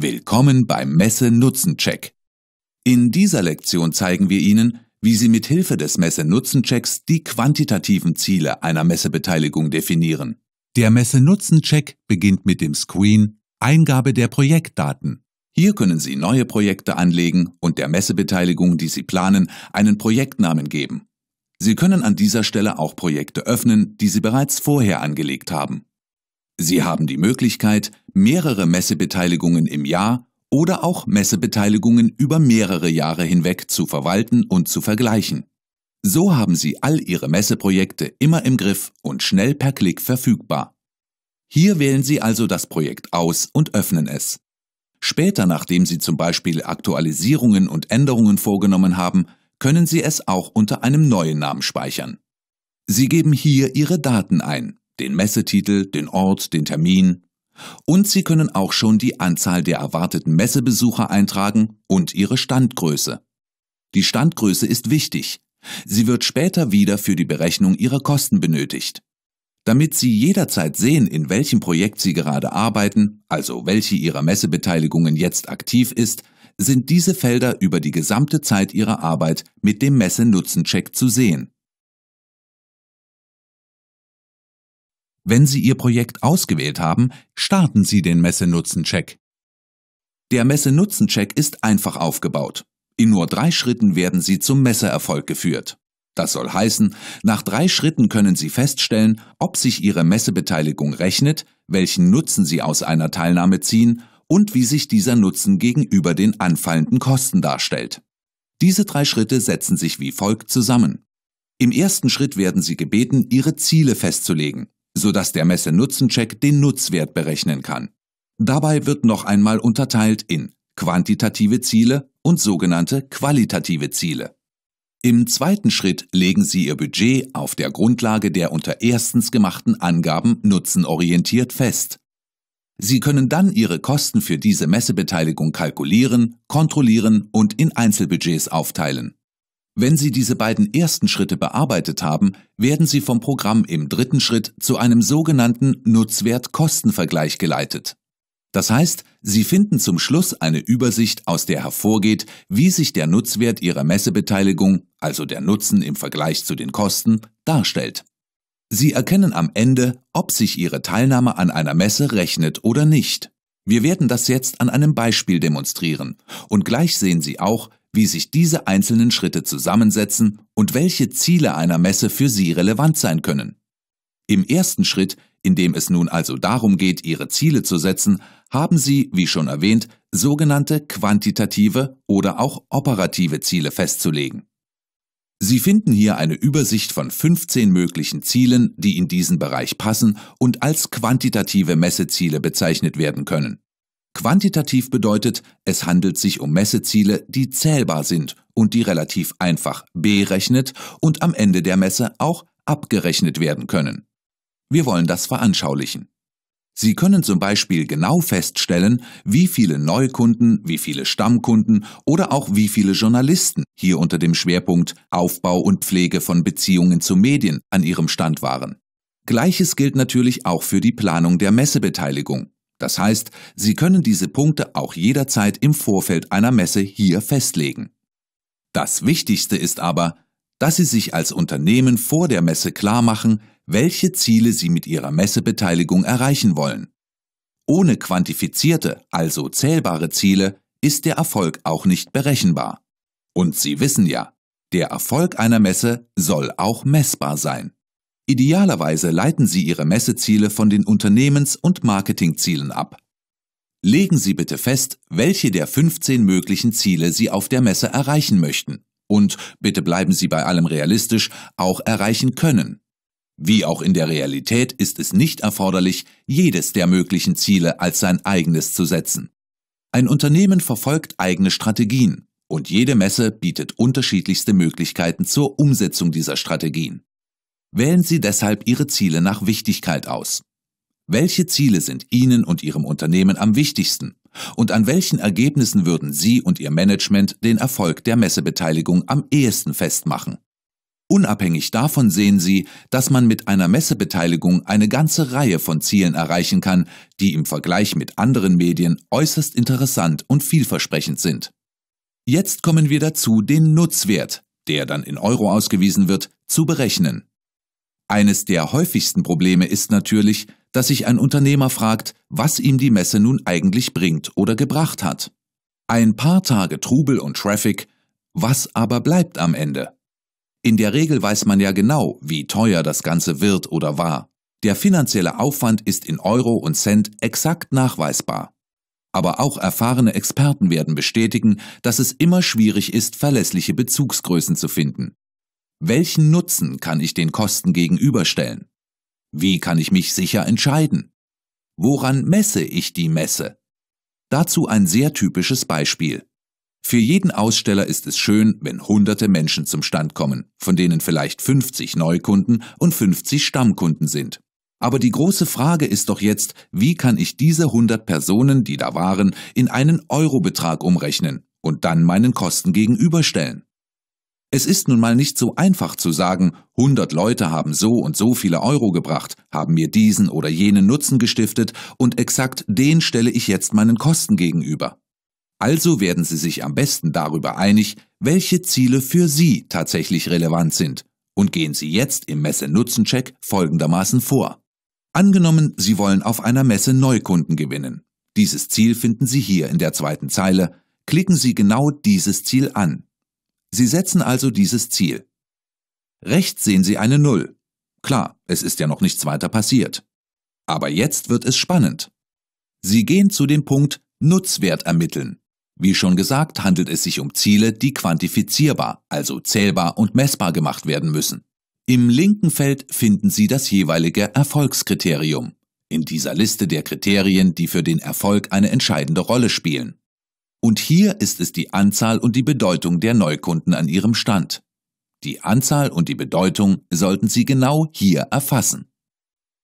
Willkommen beim Messe-Nutzen-Check. In dieser Lektion zeigen wir Ihnen, wie Sie mit Hilfe des Messe-Nutzen-Checks die quantitativen Ziele einer Messebeteiligung definieren. Der Messe-Nutzen-Check beginnt mit dem Screen Eingabe der Projektdaten. Hier können Sie neue Projekte anlegen und der Messebeteiligung, die Sie planen, einen Projektnamen geben. Sie können an dieser Stelle auch Projekte öffnen, die Sie bereits vorher angelegt haben. Sie haben die Möglichkeit, mehrere Messebeteiligungen im Jahr oder auch Messebeteiligungen über mehrere Jahre hinweg zu verwalten und zu vergleichen. So haben Sie all Ihre Messeprojekte immer im Griff und schnell per Klick verfügbar. Hier wählen Sie also das Projekt aus und öffnen es. Später, nachdem Sie zum Beispiel Aktualisierungen und Änderungen vorgenommen haben, können Sie es auch unter einem neuen Namen speichern. Sie geben hier Ihre Daten ein, den Messetitel, den Ort, den Termin. Und Sie können auch schon die Anzahl der erwarteten Messebesucher eintragen und ihre Standgröße. Die Standgröße ist wichtig. Sie wird später wieder für die Berechnung Ihrer Kosten benötigt. Damit Sie jederzeit sehen, in welchem Projekt Sie gerade arbeiten, also welche Ihrer Messebeteiligungen jetzt aktiv ist, sind diese Felder über die gesamte Zeit Ihrer Arbeit mit dem Messenutzencheck zu sehen. Wenn Sie Ihr Projekt ausgewählt haben, starten Sie den messenutzen check Der messenutzen check ist einfach aufgebaut. In nur drei Schritten werden Sie zum Messeerfolg geführt. Das soll heißen, nach drei Schritten können Sie feststellen, ob sich Ihre Messebeteiligung rechnet, welchen Nutzen Sie aus einer Teilnahme ziehen und wie sich dieser Nutzen gegenüber den anfallenden Kosten darstellt. Diese drei Schritte setzen sich wie folgt zusammen. Im ersten Schritt werden Sie gebeten, Ihre Ziele festzulegen sodass der Messe-Nutzen-Check den Nutzwert berechnen kann. Dabei wird noch einmal unterteilt in quantitative Ziele und sogenannte qualitative Ziele. Im zweiten Schritt legen Sie Ihr Budget auf der Grundlage der unter erstens gemachten Angaben nutzenorientiert fest. Sie können dann Ihre Kosten für diese Messebeteiligung kalkulieren, kontrollieren und in Einzelbudgets aufteilen. Wenn Sie diese beiden ersten Schritte bearbeitet haben, werden Sie vom Programm im dritten Schritt zu einem sogenannten Nutzwert-Kostenvergleich geleitet. Das heißt, Sie finden zum Schluss eine Übersicht, aus der hervorgeht, wie sich der Nutzwert Ihrer Messebeteiligung, also der Nutzen im Vergleich zu den Kosten, darstellt. Sie erkennen am Ende, ob sich Ihre Teilnahme an einer Messe rechnet oder nicht. Wir werden das jetzt an einem Beispiel demonstrieren und gleich sehen Sie auch, wie sich diese einzelnen Schritte zusammensetzen und welche Ziele einer Messe für Sie relevant sein können. Im ersten Schritt, in dem es nun also darum geht, Ihre Ziele zu setzen, haben Sie, wie schon erwähnt, sogenannte quantitative oder auch operative Ziele festzulegen. Sie finden hier eine Übersicht von 15 möglichen Zielen, die in diesen Bereich passen und als quantitative Messeziele bezeichnet werden können. Quantitativ bedeutet, es handelt sich um Messeziele, die zählbar sind und die relativ einfach berechnet und am Ende der Messe auch abgerechnet werden können. Wir wollen das veranschaulichen. Sie können zum Beispiel genau feststellen, wie viele Neukunden, wie viele Stammkunden oder auch wie viele Journalisten hier unter dem Schwerpunkt Aufbau und Pflege von Beziehungen zu Medien an ihrem Stand waren. Gleiches gilt natürlich auch für die Planung der Messebeteiligung. Das heißt, Sie können diese Punkte auch jederzeit im Vorfeld einer Messe hier festlegen. Das Wichtigste ist aber, dass Sie sich als Unternehmen vor der Messe klar machen, welche Ziele Sie mit Ihrer Messebeteiligung erreichen wollen. Ohne quantifizierte, also zählbare Ziele, ist der Erfolg auch nicht berechenbar. Und Sie wissen ja, der Erfolg einer Messe soll auch messbar sein. Idealerweise leiten Sie Ihre Messeziele von den Unternehmens- und Marketingzielen ab. Legen Sie bitte fest, welche der 15 möglichen Ziele Sie auf der Messe erreichen möchten. Und bitte bleiben Sie bei allem realistisch, auch erreichen können. Wie auch in der Realität ist es nicht erforderlich, jedes der möglichen Ziele als sein eigenes zu setzen. Ein Unternehmen verfolgt eigene Strategien und jede Messe bietet unterschiedlichste Möglichkeiten zur Umsetzung dieser Strategien. Wählen Sie deshalb Ihre Ziele nach Wichtigkeit aus. Welche Ziele sind Ihnen und Ihrem Unternehmen am wichtigsten? Und an welchen Ergebnissen würden Sie und Ihr Management den Erfolg der Messebeteiligung am ehesten festmachen? Unabhängig davon sehen Sie, dass man mit einer Messebeteiligung eine ganze Reihe von Zielen erreichen kann, die im Vergleich mit anderen Medien äußerst interessant und vielversprechend sind. Jetzt kommen wir dazu, den Nutzwert, der dann in Euro ausgewiesen wird, zu berechnen. Eines der häufigsten Probleme ist natürlich, dass sich ein Unternehmer fragt, was ihm die Messe nun eigentlich bringt oder gebracht hat. Ein paar Tage Trubel und Traffic, was aber bleibt am Ende? In der Regel weiß man ja genau, wie teuer das Ganze wird oder war. Der finanzielle Aufwand ist in Euro und Cent exakt nachweisbar. Aber auch erfahrene Experten werden bestätigen, dass es immer schwierig ist, verlässliche Bezugsgrößen zu finden. Welchen Nutzen kann ich den Kosten gegenüberstellen? Wie kann ich mich sicher entscheiden? Woran messe ich die Messe? Dazu ein sehr typisches Beispiel. Für jeden Aussteller ist es schön, wenn hunderte Menschen zum Stand kommen, von denen vielleicht 50 Neukunden und 50 Stammkunden sind. Aber die große Frage ist doch jetzt, wie kann ich diese 100 Personen, die da waren, in einen Eurobetrag umrechnen und dann meinen Kosten gegenüberstellen? Es ist nun mal nicht so einfach zu sagen, 100 Leute haben so und so viele Euro gebracht, haben mir diesen oder jenen Nutzen gestiftet und exakt den stelle ich jetzt meinen Kosten gegenüber. Also werden Sie sich am besten darüber einig, welche Ziele für Sie tatsächlich relevant sind und gehen Sie jetzt im Messe-Nutzen-Check folgendermaßen vor. Angenommen, Sie wollen auf einer Messe Neukunden gewinnen. Dieses Ziel finden Sie hier in der zweiten Zeile. Klicken Sie genau dieses Ziel an. Sie setzen also dieses Ziel. Rechts sehen Sie eine Null. Klar, es ist ja noch nichts weiter passiert. Aber jetzt wird es spannend. Sie gehen zu dem Punkt Nutzwert ermitteln. Wie schon gesagt, handelt es sich um Ziele, die quantifizierbar, also zählbar und messbar gemacht werden müssen. Im linken Feld finden Sie das jeweilige Erfolgskriterium. In dieser Liste der Kriterien, die für den Erfolg eine entscheidende Rolle spielen. Und hier ist es die Anzahl und die Bedeutung der Neukunden an Ihrem Stand. Die Anzahl und die Bedeutung sollten Sie genau hier erfassen.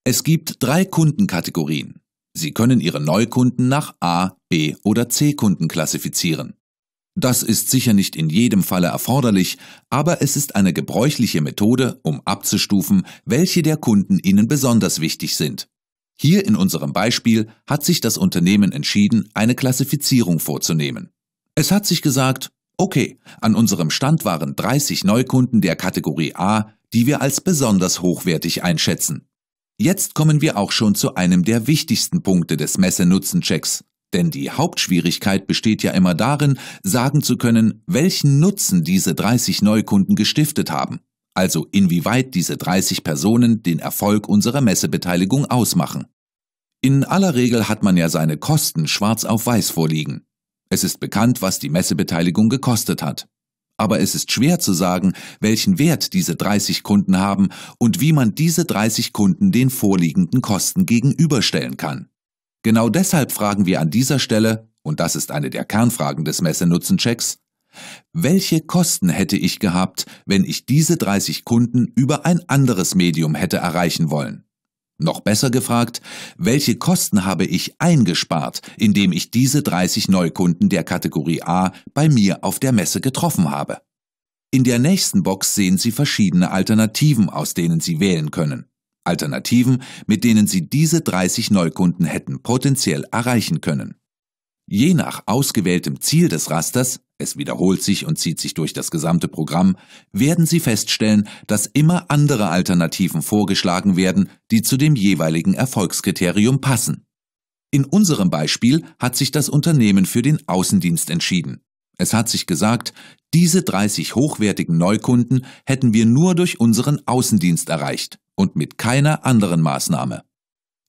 Es gibt drei Kundenkategorien. Sie können Ihre Neukunden nach A, B oder C Kunden klassifizieren. Das ist sicher nicht in jedem Falle erforderlich, aber es ist eine gebräuchliche Methode, um abzustufen, welche der Kunden Ihnen besonders wichtig sind hier in unserem Beispiel hat sich das Unternehmen entschieden, eine Klassifizierung vorzunehmen. Es hat sich gesagt, okay, an unserem Stand waren 30 Neukunden der Kategorie A, die wir als besonders hochwertig einschätzen. Jetzt kommen wir auch schon zu einem der wichtigsten Punkte des Messenutzenchecks. Denn die Hauptschwierigkeit besteht ja immer darin, sagen zu können, welchen Nutzen diese 30 Neukunden gestiftet haben also inwieweit diese 30 Personen den Erfolg unserer Messebeteiligung ausmachen. In aller Regel hat man ja seine Kosten schwarz auf weiß vorliegen. Es ist bekannt, was die Messebeteiligung gekostet hat. Aber es ist schwer zu sagen, welchen Wert diese 30 Kunden haben und wie man diese 30 Kunden den vorliegenden Kosten gegenüberstellen kann. Genau deshalb fragen wir an dieser Stelle, und das ist eine der Kernfragen des Messenutzenchecks, checks welche Kosten hätte ich gehabt, wenn ich diese 30 Kunden über ein anderes Medium hätte erreichen wollen? Noch besser gefragt, welche Kosten habe ich eingespart, indem ich diese 30 Neukunden der Kategorie A bei mir auf der Messe getroffen habe? In der nächsten Box sehen Sie verschiedene Alternativen, aus denen Sie wählen können. Alternativen, mit denen Sie diese 30 Neukunden hätten potenziell erreichen können. Je nach ausgewähltem Ziel des Rasters, es wiederholt sich und zieht sich durch das gesamte Programm, werden Sie feststellen, dass immer andere Alternativen vorgeschlagen werden, die zu dem jeweiligen Erfolgskriterium passen. In unserem Beispiel hat sich das Unternehmen für den Außendienst entschieden. Es hat sich gesagt, diese 30 hochwertigen Neukunden hätten wir nur durch unseren Außendienst erreicht und mit keiner anderen Maßnahme.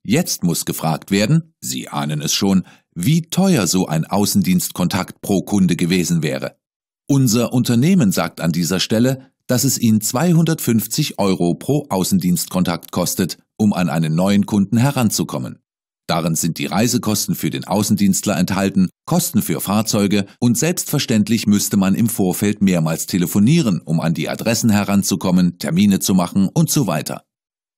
Jetzt muss gefragt werden, Sie ahnen es schon, wie teuer so ein Außendienstkontakt pro Kunde gewesen wäre. Unser Unternehmen sagt an dieser Stelle, dass es ihn 250 Euro pro Außendienstkontakt kostet, um an einen neuen Kunden heranzukommen. Darin sind die Reisekosten für den Außendienstler enthalten, Kosten für Fahrzeuge und selbstverständlich müsste man im Vorfeld mehrmals telefonieren, um an die Adressen heranzukommen, Termine zu machen und so weiter.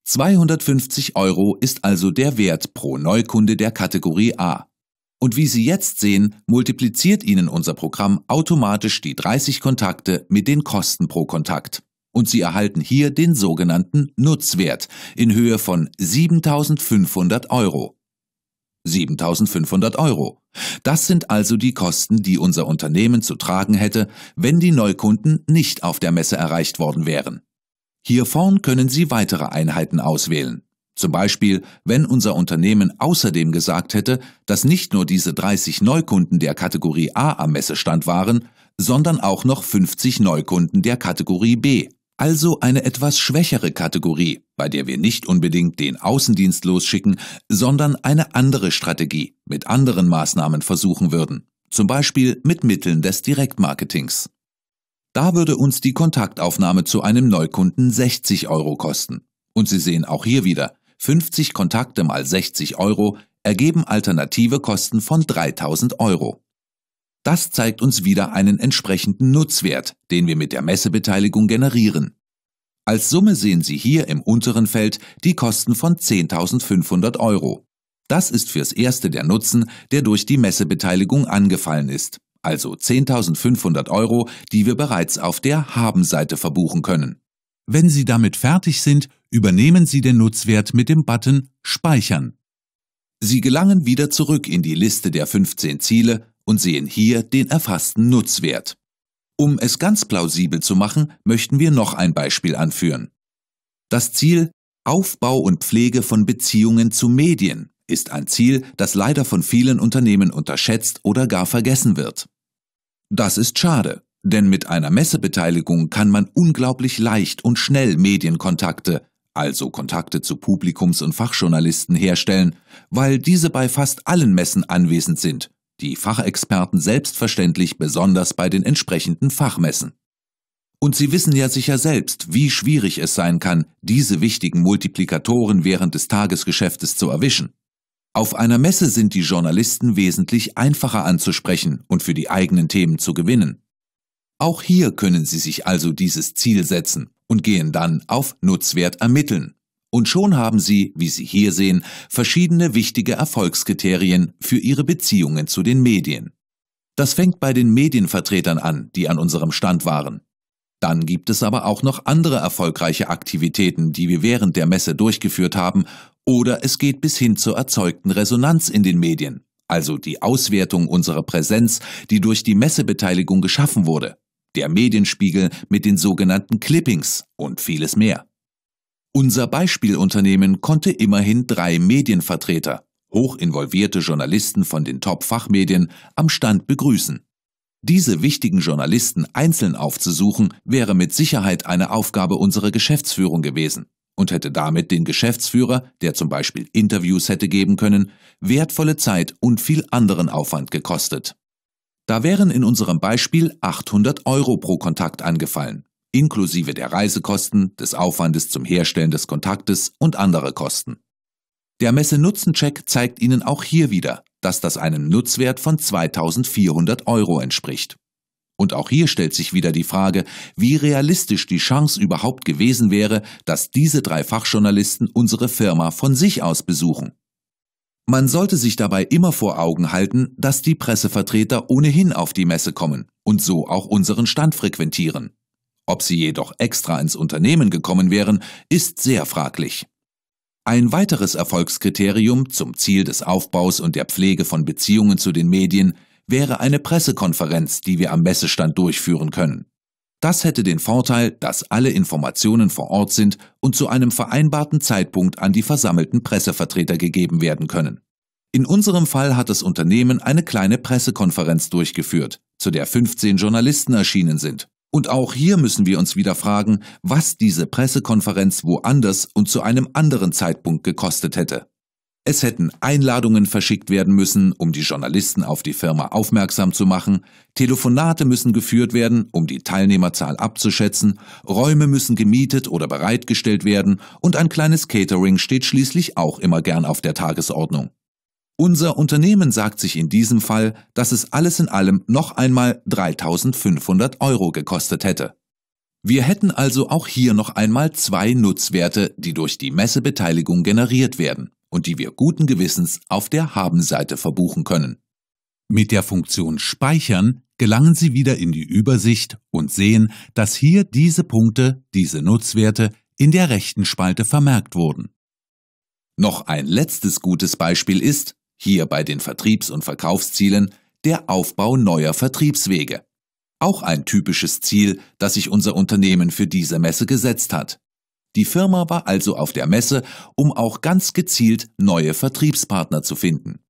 250 Euro ist also der Wert pro Neukunde der Kategorie A. Und wie Sie jetzt sehen, multipliziert Ihnen unser Programm automatisch die 30 Kontakte mit den Kosten pro Kontakt. Und Sie erhalten hier den sogenannten Nutzwert in Höhe von 7500 Euro. 7500 Euro. Das sind also die Kosten, die unser Unternehmen zu tragen hätte, wenn die Neukunden nicht auf der Messe erreicht worden wären. Hier vorn können Sie weitere Einheiten auswählen. Zum Beispiel, wenn unser Unternehmen außerdem gesagt hätte, dass nicht nur diese 30 Neukunden der Kategorie A am Messestand waren, sondern auch noch 50 Neukunden der Kategorie B. Also eine etwas schwächere Kategorie, bei der wir nicht unbedingt den Außendienst losschicken, sondern eine andere Strategie mit anderen Maßnahmen versuchen würden, zum Beispiel mit Mitteln des Direktmarketings. Da würde uns die Kontaktaufnahme zu einem Neukunden 60 Euro kosten. Und Sie sehen auch hier wieder, 50 Kontakte mal 60 Euro ergeben alternative Kosten von 3000 Euro. Das zeigt uns wieder einen entsprechenden Nutzwert, den wir mit der Messebeteiligung generieren. Als Summe sehen Sie hier im unteren Feld die Kosten von 10.500 Euro. Das ist fürs Erste der Nutzen, der durch die Messebeteiligung angefallen ist, also 10.500 Euro, die wir bereits auf der Haben-Seite verbuchen können. Wenn Sie damit fertig sind, übernehmen Sie den Nutzwert mit dem Button Speichern. Sie gelangen wieder zurück in die Liste der 15 Ziele und sehen hier den erfassten Nutzwert. Um es ganz plausibel zu machen, möchten wir noch ein Beispiel anführen. Das Ziel Aufbau und Pflege von Beziehungen zu Medien ist ein Ziel, das leider von vielen Unternehmen unterschätzt oder gar vergessen wird. Das ist schade, denn mit einer Messebeteiligung kann man unglaublich leicht und schnell Medienkontakte, also Kontakte zu Publikums- und Fachjournalisten herstellen, weil diese bei fast allen Messen anwesend sind, die Fachexperten selbstverständlich besonders bei den entsprechenden Fachmessen. Und Sie wissen ja sicher selbst, wie schwierig es sein kann, diese wichtigen Multiplikatoren während des Tagesgeschäftes zu erwischen. Auf einer Messe sind die Journalisten wesentlich einfacher anzusprechen und für die eigenen Themen zu gewinnen. Auch hier können Sie sich also dieses Ziel setzen und gehen dann auf Nutzwert ermitteln. Und schon haben Sie, wie Sie hier sehen, verschiedene wichtige Erfolgskriterien für Ihre Beziehungen zu den Medien. Das fängt bei den Medienvertretern an, die an unserem Stand waren. Dann gibt es aber auch noch andere erfolgreiche Aktivitäten, die wir während der Messe durchgeführt haben, oder es geht bis hin zur erzeugten Resonanz in den Medien, also die Auswertung unserer Präsenz, die durch die Messebeteiligung geschaffen wurde der Medienspiegel mit den sogenannten Clippings und vieles mehr. Unser Beispielunternehmen konnte immerhin drei Medienvertreter, hochinvolvierte Journalisten von den Top-Fachmedien, am Stand begrüßen. Diese wichtigen Journalisten einzeln aufzusuchen, wäre mit Sicherheit eine Aufgabe unserer Geschäftsführung gewesen und hätte damit den Geschäftsführer, der zum Beispiel Interviews hätte geben können, wertvolle Zeit und viel anderen Aufwand gekostet. Da wären in unserem Beispiel 800 Euro pro Kontakt angefallen, inklusive der Reisekosten, des Aufwandes zum Herstellen des Kontaktes und andere Kosten. Der Messe-Nutzen-Check zeigt Ihnen auch hier wieder, dass das einem Nutzwert von 2400 Euro entspricht. Und auch hier stellt sich wieder die Frage, wie realistisch die Chance überhaupt gewesen wäre, dass diese drei Fachjournalisten unsere Firma von sich aus besuchen. Man sollte sich dabei immer vor Augen halten, dass die Pressevertreter ohnehin auf die Messe kommen und so auch unseren Stand frequentieren. Ob sie jedoch extra ins Unternehmen gekommen wären, ist sehr fraglich. Ein weiteres Erfolgskriterium zum Ziel des Aufbaus und der Pflege von Beziehungen zu den Medien wäre eine Pressekonferenz, die wir am Messestand durchführen können. Das hätte den Vorteil, dass alle Informationen vor Ort sind und zu einem vereinbarten Zeitpunkt an die versammelten Pressevertreter gegeben werden können. In unserem Fall hat das Unternehmen eine kleine Pressekonferenz durchgeführt, zu der 15 Journalisten erschienen sind. Und auch hier müssen wir uns wieder fragen, was diese Pressekonferenz woanders und zu einem anderen Zeitpunkt gekostet hätte. Es hätten Einladungen verschickt werden müssen, um die Journalisten auf die Firma aufmerksam zu machen, Telefonate müssen geführt werden, um die Teilnehmerzahl abzuschätzen, Räume müssen gemietet oder bereitgestellt werden und ein kleines Catering steht schließlich auch immer gern auf der Tagesordnung. Unser Unternehmen sagt sich in diesem Fall, dass es alles in allem noch einmal 3500 Euro gekostet hätte. Wir hätten also auch hier noch einmal zwei Nutzwerte, die durch die Messebeteiligung generiert werden und die wir guten Gewissens auf der Haben-Seite verbuchen können. Mit der Funktion Speichern gelangen Sie wieder in die Übersicht und sehen, dass hier diese Punkte, diese Nutzwerte in der rechten Spalte vermerkt wurden. Noch ein letztes gutes Beispiel ist, hier bei den Vertriebs- und Verkaufszielen, der Aufbau neuer Vertriebswege. Auch ein typisches Ziel, das sich unser Unternehmen für diese Messe gesetzt hat. Die Firma war also auf der Messe, um auch ganz gezielt neue Vertriebspartner zu finden.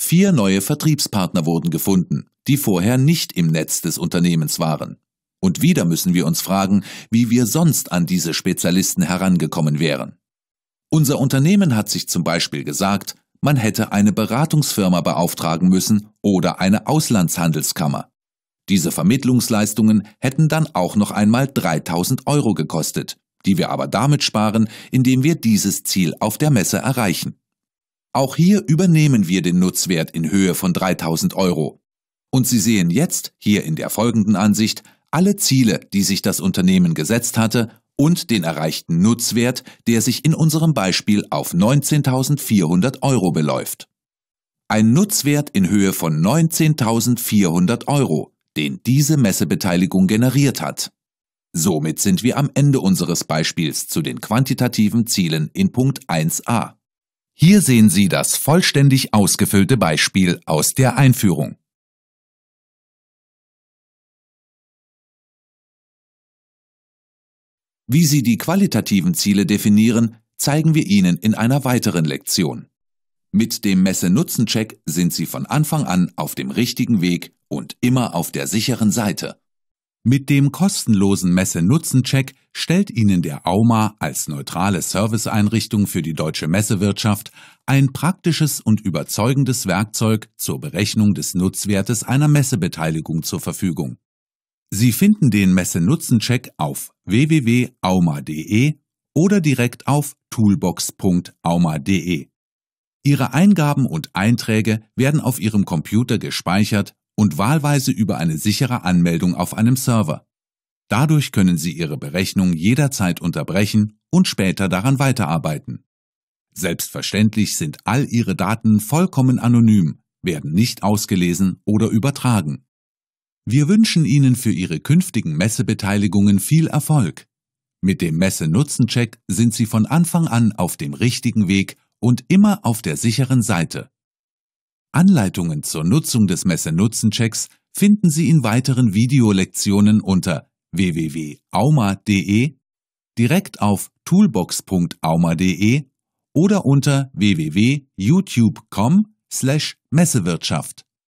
Vier neue Vertriebspartner wurden gefunden, die vorher nicht im Netz des Unternehmens waren. Und wieder müssen wir uns fragen, wie wir sonst an diese Spezialisten herangekommen wären. Unser Unternehmen hat sich zum Beispiel gesagt, man hätte eine Beratungsfirma beauftragen müssen oder eine Auslandshandelskammer. Diese Vermittlungsleistungen hätten dann auch noch einmal 3000 Euro gekostet, die wir aber damit sparen, indem wir dieses Ziel auf der Messe erreichen. Auch hier übernehmen wir den Nutzwert in Höhe von 3000 Euro. Und Sie sehen jetzt, hier in der folgenden Ansicht, alle Ziele, die sich das Unternehmen gesetzt hatte und den erreichten Nutzwert, der sich in unserem Beispiel auf 19.400 Euro beläuft. Ein Nutzwert in Höhe von 19.400 Euro, den diese Messebeteiligung generiert hat. Somit sind wir am Ende unseres Beispiels zu den quantitativen Zielen in Punkt 1a. Hier sehen Sie das vollständig ausgefüllte Beispiel aus der Einführung. Wie Sie die qualitativen Ziele definieren, zeigen wir Ihnen in einer weiteren Lektion. Mit dem Messe-Nutzen-Check sind Sie von Anfang an auf dem richtigen Weg und immer auf der sicheren Seite. Mit dem kostenlosen Messe-Nutzen-Check stellt Ihnen der AUMA als neutrale Serviceeinrichtung für die deutsche Messewirtschaft ein praktisches und überzeugendes Werkzeug zur Berechnung des Nutzwertes einer Messebeteiligung zur Verfügung. Sie finden den Messe-Nutzen-Check auf www.auma.de oder direkt auf toolbox.auma.de. Ihre Eingaben und Einträge werden auf Ihrem Computer gespeichert und wahlweise über eine sichere Anmeldung auf einem Server. Dadurch können Sie Ihre Berechnung jederzeit unterbrechen und später daran weiterarbeiten. Selbstverständlich sind all Ihre Daten vollkommen anonym, werden nicht ausgelesen oder übertragen. Wir wünschen Ihnen für Ihre künftigen Messebeteiligungen viel Erfolg. Mit dem Messe-Nutzen-Check sind Sie von Anfang an auf dem richtigen Weg und immer auf der sicheren Seite. Anleitungen zur Nutzung des Messe-Nutzen-Checks finden Sie in weiteren Videolektionen unter www.auma.de, direkt auf toolbox.auma.de oder unter www.youtube.com/messewirtschaft.